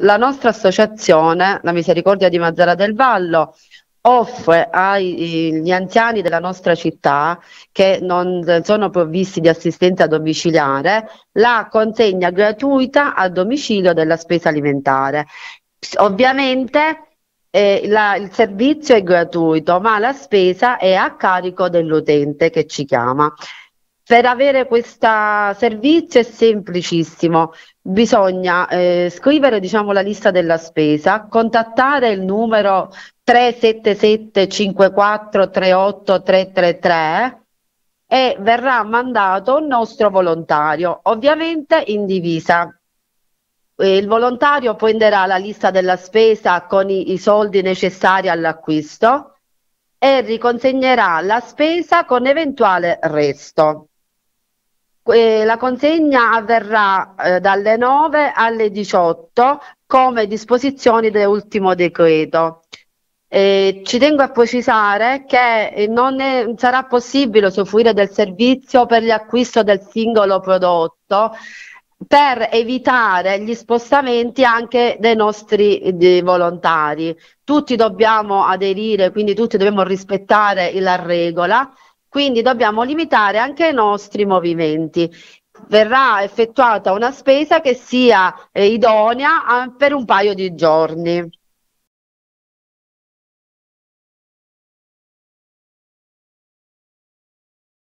la nostra associazione, la Misericordia di Mazzara del Vallo, offre agli anziani della nostra città che non sono provvisti di assistenza domiciliare la consegna gratuita a domicilio della spesa alimentare. Ovviamente eh, la, il servizio è gratuito, ma la spesa è a carico dell'utente che ci chiama per avere questo servizio è semplicissimo, bisogna eh, scrivere diciamo, la lista della spesa, contattare il numero 377 54 38 333 e verrà mandato un nostro volontario, ovviamente in divisa. Il volontario prenderà la lista della spesa con i, i soldi necessari all'acquisto e riconsegnerà la spesa con eventuale resto. Eh, la consegna avverrà eh, dalle 9 alle 18 come disposizioni dell'ultimo decreto. Eh, ci tengo a precisare che eh, non è, sarà possibile usufruire del servizio per l'acquisto del singolo prodotto per evitare gli spostamenti anche dei nostri dei volontari. Tutti dobbiamo aderire, quindi tutti dobbiamo rispettare la regola quindi dobbiamo limitare anche i nostri movimenti verrà effettuata una spesa che sia eh, idonea a, per un paio di giorni.